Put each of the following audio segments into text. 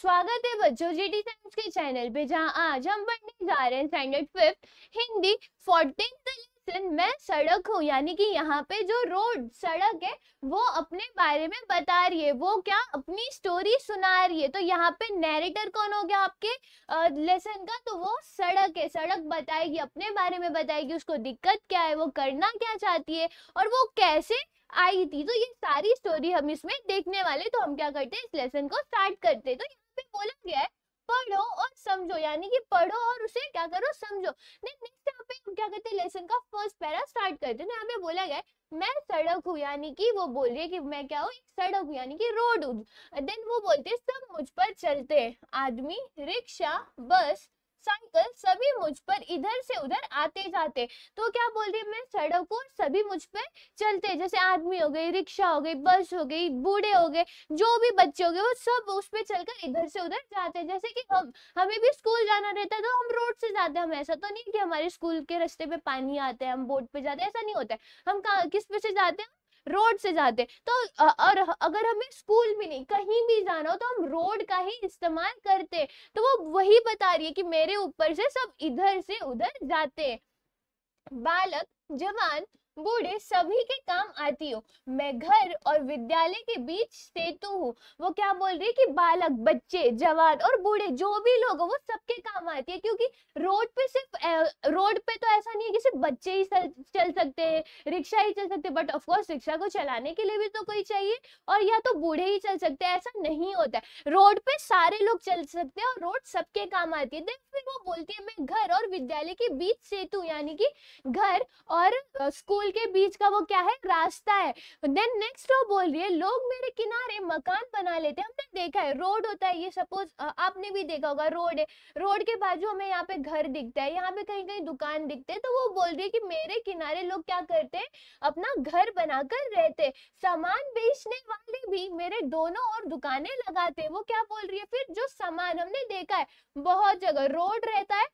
स्वागत है बच्चों जीटी साइंस के चैनल पे जहां आज हम पढ़ने जा रहे हैं standard fifth Hindi fourteen lesson मैं सड़क हूँ यानी कि यहाँ पे जो रोड सड़क है वो अपने बारे में बता रही है वो क्या अपनी स्टोरी सुना रही है तो यहाँ पे नैरेटर कौन हो गया आपके लेसन का तो वो सड़क है सड़क बताएगी अपने बारे में बताएगी उसको दिक्कत क्या है वो करना क्या चाहती है और वो कैसे आई थी तो ये सारी स्टोरी हम इसमें देखने वाले तो हम क्या करते हैं इस लेसन को स्टार्ट करते हैं तो पे बोला गया है पढ़ो और समझो यानी कि पढ़ो और उसे क्या करो समझो नेक्स्ट यहाँ पे हम क्या करते हैं लेसन का फर्स्ट पैरा स्टार्ट करते हैं तो यहाँ पे बोला गया मैं सड़क हूँ यानी कि वो बोल रही है कि मैं क्या हूँ सड़क हूँ यानी कि रोड हूँ देन वो बोलते हैं सब मुझ पर चलते हैं आदमी रिक्शा बस संकल्प सभी मुझ पर इधर से उधर आते जाते तो क्या बोल रही मैं सड़कों सभी मुझ पर चलते जैसे आदमी हो गए रिक्शा हो गई बस हो गई बूढ़े हो गए जो भी बच्चे हो गए वो सब उस पर चलकर इधर से उधर जाते जैसे कि हम हमें भी स्कूल जाना रहता है तो हम रोड से जाते हैं हम ऐसा तो नहीं कि हमारे स्कूल के रस्ते पे पानी आते हैं हम बोट पे जाते हैं ऐसा नहीं होता है हम किस पे से जाते हैं रोड से जाते तो और अगर हमें स्कूल भी नहीं कहीं भी जाना हो तो हम रोड का ही इस्तेमाल करते तो वो वही बता रही है कि मेरे ऊपर से सब इधर से उधर जाते बालक जवान बूढ़े सभी के काम आती हो मैं घर और विद्यालय के बीच सेतु हूँ वो क्या बोल रही है कि बालक बच्चे जवान और बूढ़े जो भी लोग हो वो सबके काम आती है क्योंकि रोड पे सिर्फ रोड पे तो ऐसा नहीं है कि सिर्फ बच्चे ही चल सकते हैं रिक्शा ही चल सकते बट ऑफकोर्स रिक्शा को चलाने के लिए भी तो कोई चाहिए और या तो बूढ़े ही चल सकते ऐसा नहीं होता रोड पे सारे लोग चल सकते हैं और रोड सबके काम आती है वो बोलती है मैं घर और विद्यालय के बीच सेतु यानी कि घर और स्कूल के बीच का वो क्या है रास्ता है देन नेक्स्ट वो बोल रही है लोग मेरे किनारे मकान बना लेते हैं हमने देखा है रोड होता है ये सपोज आपने भी देखा होगा रोड है रोड के बाजू हमें यहाँ पे घर दिखता है यहाँ पे कहीं कहीं दुकान दिखते हैं तो वो बोल रही है कि मेरे किनारे लोग क्या करते हैं अपना घर बनाकर रहते सामान बेचने वाले भी मेरे दोनों और दुकानें लगाते वो क्या बोल रही है फिर जो सामान हमने देखा है बहुत जगह रोड फूड रहता है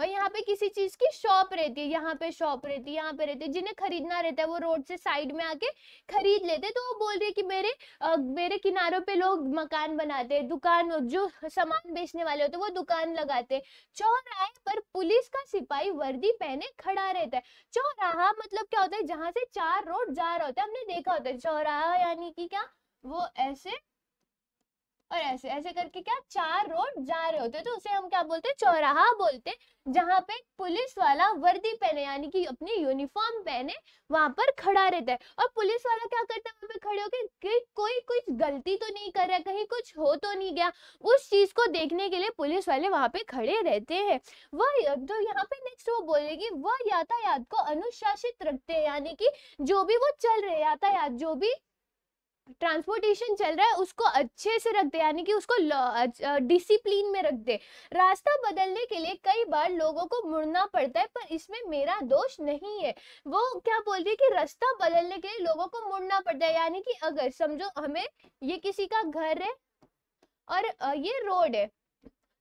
और यहाँ पे किसी चीज की शॉप रहती है यहाँ पे शॉप रहती है यहाँ पे रहती है जिन्हें खरीदना रहता है वो रोड से साइड में आके खरीद लेते तो वो बोल रही है कि मेरे आ, मेरे किनारों पे लोग मकान बनाते हैं दुकान जो सामान बेचने वाले होते हैं वो दुकान लगाते हैं चौराहे पर पुलिस का सिपाही वर्दी पहने खड़ा रहता है चौराहा मतलब क्या होता है जहाँ से चार रोड जा रहा होता है हमने देखा होता है चौराहा यानी कि क्या वो ऐसे और ऐसे ऐसे करके क्या चार रोड जा रहे होते हैं तो उसे हम क्या बोलते हैं चौराहा बोलते हैं जहाँ पे पुलिस वाला वर्दी पहने यानी कि अपनी यूनिफॉर्म पहने वहां पर खड़ा रहता है और पुलिस वाला क्या करता है वहां पे खड़े होकर कि कोई कुछ गलती तो नहीं कर रहा कहीं कुछ हो तो नहीं गया उस चीज को देखने के लिए पुलिस वाले वहां पे खड़े रहते हैं वह जो यहाँ पे नेक्स्ट वो बोलेगी वह यातायात को अनुशासित रखते है यानी कि जो भी वो चल रहे यातायात जो भी ट्रांसपोर्टेशन चल रहा है उसको अच्छे से रख दे यानी कि उसको डिसिप्लिन में रख दे रास्ता बदलने के लिए कई बार लोगों को मुड़ना पड़ता है पर इसमें मेरा दोष नहीं है वो क्या बोल रही है कि रास्ता बदलने के लिए लोगों को मुड़ना पड़ता है यानी कि अगर समझो हमें ये किसी का घर है और ये रोड है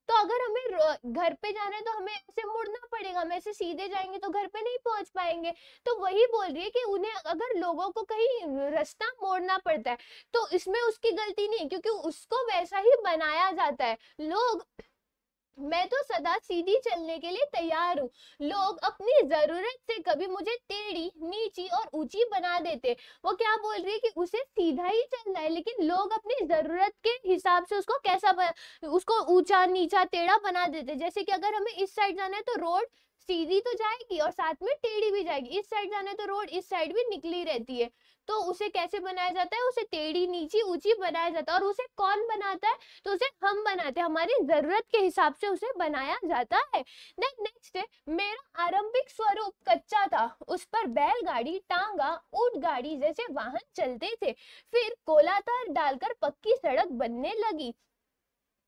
तो अगर हमें घर पे जाना है तो हमें ऐसे मुड़ना पड़ेगा हम ऐसे सीधे जाएंगे तो घर पे नहीं पहुंच पाएंगे तो वही बोल रही है कि उन्हें अगर लोगों को कहीं रास्ता मोड़ना पड़ता है तो इसमें उसकी गलती नहीं क्योंकि उसको वैसा ही बनाया जाता है लोग मैं तो सदा सीधी चलने के लिए तैयार हूँ लोग अपनी जरूरत से कभी मुझे टेढ़ी नीची और ऊंची बना देते वो क्या बोल रही है कि उसे सीधा ही चलना है लेकिन लोग अपनी जरूरत के हिसाब से उसको कैसा बना, उसको ऊंचा नीचा टेढ़ा बना देते जैसे कि अगर हमें इस साइड जाना है तो रोड सीधी तो जाएगी और साथ में टेढ़ी भी जाएगी इस साइड जाना है तो रोड इस साइड भी निकली रहती है तो उसे कैसे बनाया जाता है उसे टेढ़ी नीची ऊंची बनाया जाता है और उसे कौन बनाता है तो उसे हम बनाते हैं हमारी जरूरत के हिसाब से उसे बनाया जाता है नेक्स्ट मेरा आरंभिक स्वरूप कच्चा था उस पर बैलगाड़ी टांगा ऊट गाड़ी जैसे वाहन चलते थे फिर कोलातार डालकर पक्की सड़क बनने लगी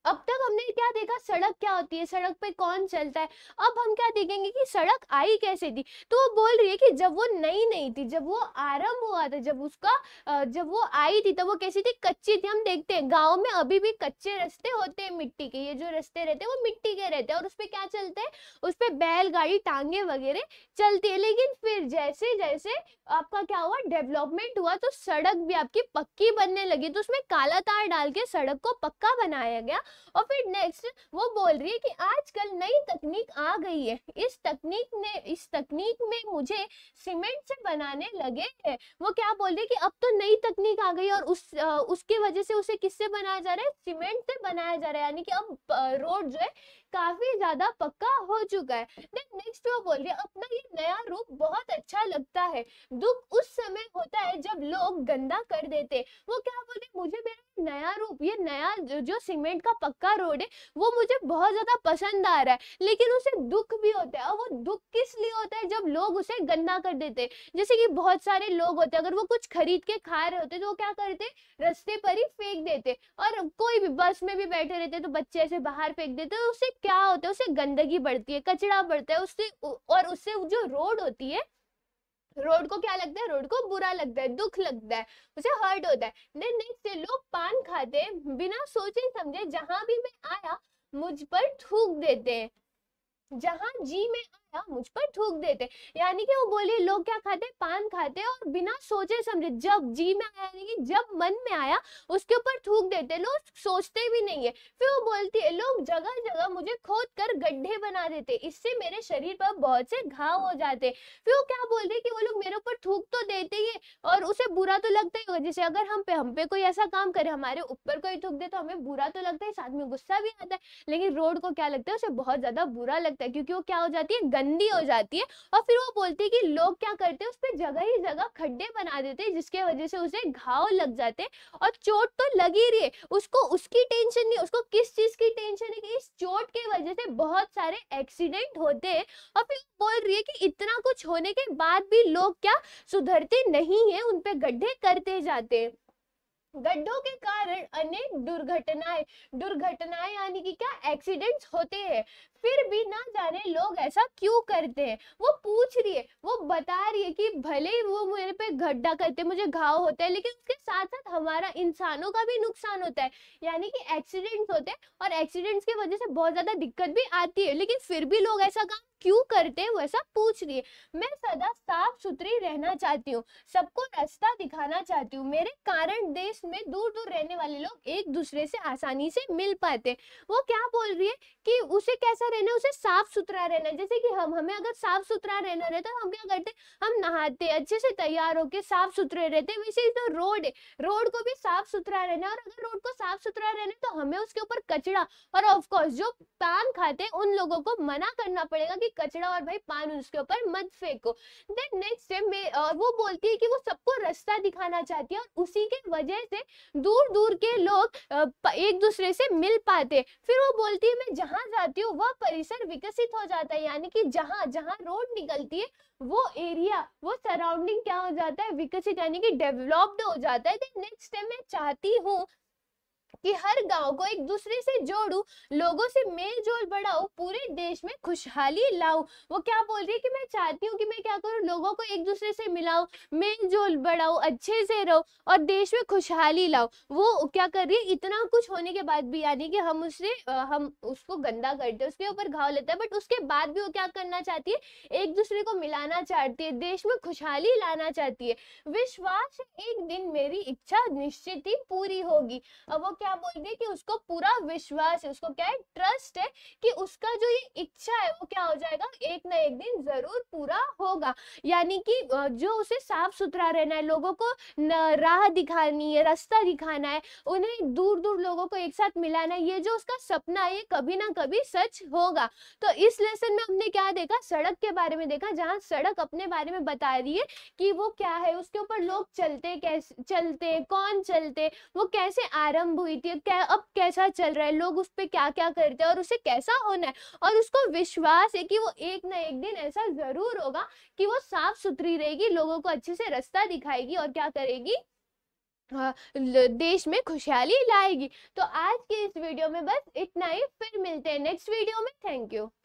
अब तक हमने क्या देखा सड़क क्या होती है सड़क पे कौन चलता है अब हम क्या देखेंगे कि सड़क आई कैसे थी तो वो बोल रही है कि जब वो नई नई थी जब वो आरंभ हुआ था जब उसका जब वो आई थी तब वो कैसी थी कच्ची थी हम देखते हैं गाँव में अभी भी कच्चे रस्ते होते हैं मिट्टी के ये जो रस्ते रहते हैं वो मिट्टी के रहते हैं और उसपे क्या चलते हैं उसपे बैलगाड़ी टांगे वगैरह चलती है लेकिन फिर जैसे जैसे आपका क्या हुआ डेवलपमेंट हुआ तो सड़क भी आपकी पक्की बनने लगी तो उसमें काला तार डाल के सड़क को पक्का बनाया गया और फिर नेक्स्ट वो बोल रही है कि आजकल नई तकनीक आ गई है इस तकनीक ने इस तकनीक में मुझे सीमेंट से बनाने लगे हैं वो क्या बोल रही है कि अब तो नई तकनीक आ गई और उस उसके वजह से उसे किससे बनाया जा रहा है सीमेंट से बनाया जा रहा है यानी कि अब रोड जो है काफी ज्यादा पक्का हो चुका है देन नेक्स्ट वो बोल रही है अपना ये नया रूप बहुत अच्छा लगता है दुख उस समय होता है जब लोग गंदा कर देते वो क्या बोले मुझे मेरा नया रूप ये नया जो सीमेंट का पक्का रोड है वो मुझे बहुत ज्यादा पसंद आ रहा है लेकिन उसे दुख भी होता है और वो दुख किस लिए होता है जब लोग उसे गंदा कर देते जैसे कि बहुत सारे लोग होते हैं अगर वो कुछ खरीद के खा रहे होते तो वो क्या करते रस्ते पर ही फेंक देते और कोई भी बस में भी बैठे रहते तो बच्चे ऐसे बाहर फेंक देते तो उसे क्या होता है उससे गंदगी बढ़ती है कचरा बढ़ता है उससे और उससे जो रोड होती है रोड को क्या लगता है रोड को बुरा लगता है दुख लगता है उसे हर्ट होता है देन नेक्स्ट डे लोग पान खाते हैं बिना सोचे समझे जहां भी मैं आया मुझ पर थूक देते हैं जहां जी में क्या मुझ पर थूक देते यानी कि वो बोली लोग क्या खाते पान खाते और बिना सोचे समझे जब जी में आया यानी कि जब मन में आया उसके ऊपर थूक देते लोग सोचते भी नहीं है फिर वो बोलती है लोग जगह जगह मुझे खोद कर गड्ढे बना देते इससे मेरे शरीर पर बहुत से घाव हो जाते फिर वो क्या बोलते कि वो लोग मेरे ऊपर थूक तो देते ही और उसे बुरा तो लगता ही होगा जैसे अगर हम पे हम पे कोई ऐसा काम करे हमारे ऊपर कोई थूक दे तो हमें बुरा तो लगता है साथ में गुस्सा भी आता है लेकिन रोड को क्या लगता है उसे बहुत ज्यादा बुरा लगता है क्योंकि वो क्या हो जाती है गंदी हो जाती है और फिर वो बोलती है कि लोग क्या करते हैं उस पर जगह ही जगह खड्डे बना देते हैं जिसके वजह से उसे घाव लग जाते हैं और चोट तो लग ही रही है उसको उसकी टेंशन नहीं उसको किस चीज की टेंशन है कि इस चोट के वजह से बहुत सारे एक्सीडेंट होते हैं और फिर बोल रही है कि इतना कुछ होने के बाद भी लोग क्या सुधरते नहीं है उनपे गड्ढे करते जाते हैं गड्ढों के कारण अनेक दुर्घटनाएं दुर्घटनाएं यानी कि क्या एक्सीडेंट्स होते हैं फिर भी ना जाने लोग ऐसा क्यों करते हैं वो पूछ रही है वो बता रही है कि भले ही वो मेरे पे गड्ढा करते मुझे घाव होता है लेकिन उसके साथ साथ हमारा इंसानों का भी नुकसान होता है यानी कि एक्सीडेंट्स होते हैं और एक्सीडेंट्स की वजह से बहुत ज़्यादा दिक्कत भी आती है लेकिन फिर भी लोग ऐसा काम क्यों करते हैं वैसा पूछ रही है मैं सदा साफ सुथरी रहना चाहती हूँ सबको रास्ता दिखाना चाहती हूँ मेरे कारण देश में दूर दूर रहने वाले लोग एक दूसरे से आसानी से मिल पाते वो क्या बोल रही है कि उसे कैसा क्या रहना है उसे साफ सुथरा रहना है जैसे कि हम हमें अगर साफ सुथरा रहना रहता है हम क्या करते हम नहाते अच्छे से तैयार होके साफ सुथरे रहते हैं वैसे ही तो रोड है रोड को भी साफ सुथरा रहना है और अगर रोड को साफ सुथरा रहना है तो हमें उसके ऊपर कचड़ा और ऑफकोर्स जो पान खाते हैं उन लोगों को मना करना पड़ेगा कि कचड़ा और भाई पान उसके ऊपर मत फेंको देन नेक्स्ट है वो बोलती है कि वो सबको रास्ता दिखाना चाहती है और उसी के वजह से दूर दूर के लोग एक दूसरे से मिल पाते फिर वो बोलती है मैं जहाँ जाती हूँ वह परिसर विकसित हो जाता है यानी कि जहाँ जहाँ रोड निकलती है वो एरिया वो सराउंडिंग क्या हो जाता है विकसित यानी कि डेवलप्ड हो जाता है नेक्स्ट टाइम मैं चाहती हूँ कि हर गांव को एक दूसरे से जोड़ू लोगों से मेल जोल बढ़ाऊ पूरे देश में खुशहाली लाऊ वो क्या बोल रही है कि मैं चाहती हूँ कि मैं क्या करूँ लोगों को एक दूसरे से मिलाऊ मेल जोल बढ़ाऊ अच्छे से रहो और देश में खुशहाली लाओ वो क्या कर रही है इतना कुछ होने के बाद भी यानी कि हम उससे हम उसको गंदा करते हैं उसके ऊपर घाव लेते हैं बट उसके बाद भी वो क्या करना चाहती है एक दूसरे को मिलाना चाहती है देश में खुशहाली लाना चाहती है विश्वास एक दिन मेरी इच्छा निश्चित ही पूरी होगी अब वो क्या बोल है कि उसको पूरा विश्वास है उसको क्या है ट्रस्ट है कि उसका जो ये इच्छा है वो क्या हो जाएगा एक ना एक दिन जरूर पूरा होगा यानी कि जो उसे साफ सुथरा रहना है लोगों को राह दिखानी है रास्ता दिखाना है उन्हें दूर दूर लोगों को एक साथ मिलाना है ये जो उसका सपना है ये कभी ना कभी सच होगा तो इस लेसन में हमने क्या देखा सड़क के बारे में देखा जहाँ सड़क अपने बारे में बता रही है कि वो क्या है उसके ऊपर लोग चलते कैसे चलते कौन चलते वो कैसे आरंभ हुई थी क्या अब कैसा चल रहा है लोग उस पर क्या क्या करते हैं और उसे कैसा होना है और उसको विश्वास है कि वो एक ना एक दिन ऐसा जरूर होगा कि वो साफ सुथरी रहेगी लोगों को अच्छे से रास्ता दिखाएगी और क्या करेगी देश में खुशहाली लाएगी तो आज के इस वीडियो में बस इतना ही फिर मिलते हैं नेक्स्ट वीडियो में थैंक यू